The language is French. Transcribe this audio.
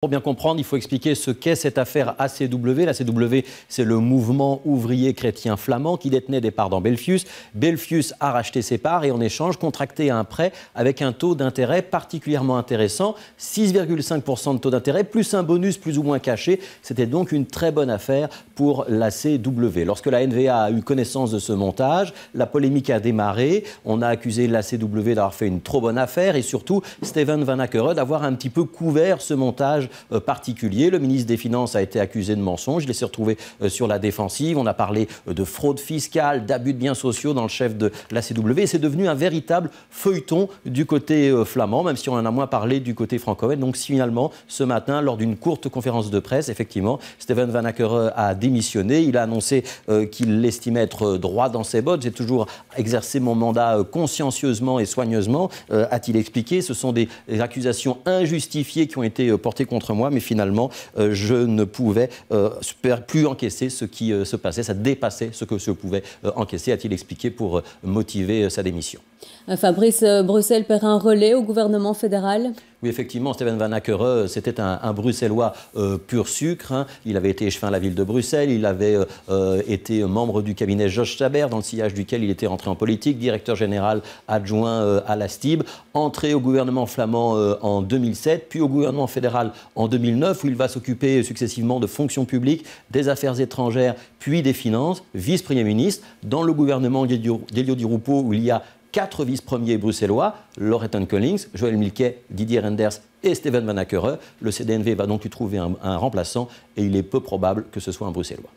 Pour bien comprendre, il faut expliquer ce qu'est cette affaire ACW. La CW, c'est le mouvement ouvrier chrétien flamand qui détenait des parts dans Belfius. Belfius a racheté ses parts et en échange contracté un prêt avec un taux d'intérêt particulièrement intéressant, 6,5% de taux d'intérêt, plus un bonus plus ou moins caché. C'était donc une très bonne affaire pour la CW. Lorsque la NVA a eu connaissance de ce montage, la polémique a démarré. On a accusé la CW d'avoir fait une trop bonne affaire et surtout Steven Van d'avoir un petit peu couvert ce montage euh, particulier. Le ministre des Finances a été accusé de mensonge. Il s'est retrouvé euh, sur la défensive. On a parlé euh, de fraude fiscale, d'abus de biens sociaux dans le chef de la CW. c'est devenu un véritable feuilleton du côté flamand, même si on en a moins parlé du côté franco francophone. Donc finalement, ce matin, lors d'une courte conférence de presse, effectivement, Steven Van Acker a démissionné. Il a annoncé qu'il l'estimait être droit dans ses bottes. J'ai toujours exercé mon mandat consciencieusement et soigneusement, a-t-il expliqué. Ce sont des accusations injustifiées qui ont été portées contre contre moi, mais finalement, euh, je ne pouvais euh, plus encaisser ce qui euh, se passait, ça dépassait ce que je pouvais encaisser, a-t-il expliqué pour motiver sa démission. Euh, Fabrice euh, Bruxelles perd un relais au gouvernement fédéral oui, effectivement, Steven Van c'était un, Bruxellois euh, pur sucre. Hein. Il avait été échevin à la ville de Bruxelles. Il avait été membre du cabinet Georges Chabert, dans le sillage duquel il était entré en politique, directeur général adjoint à la STIB, entré au gouvernement flamand en 2007, puis au gouvernement fédéral en 2009, où il va s'occuper successivement de fonctions publiques, des affaires étrangères, puis des finances, vice-premier ministre. Dans le gouvernement d'Elio Di Rupo, où il y a quatre vice-premiers bruxellois, Laurent Collins, Joël Milquet, Didier Renders et Steven Van Le CDNV va donc y trouver un remplaçant et il est peu probable que ce soit un bruxellois.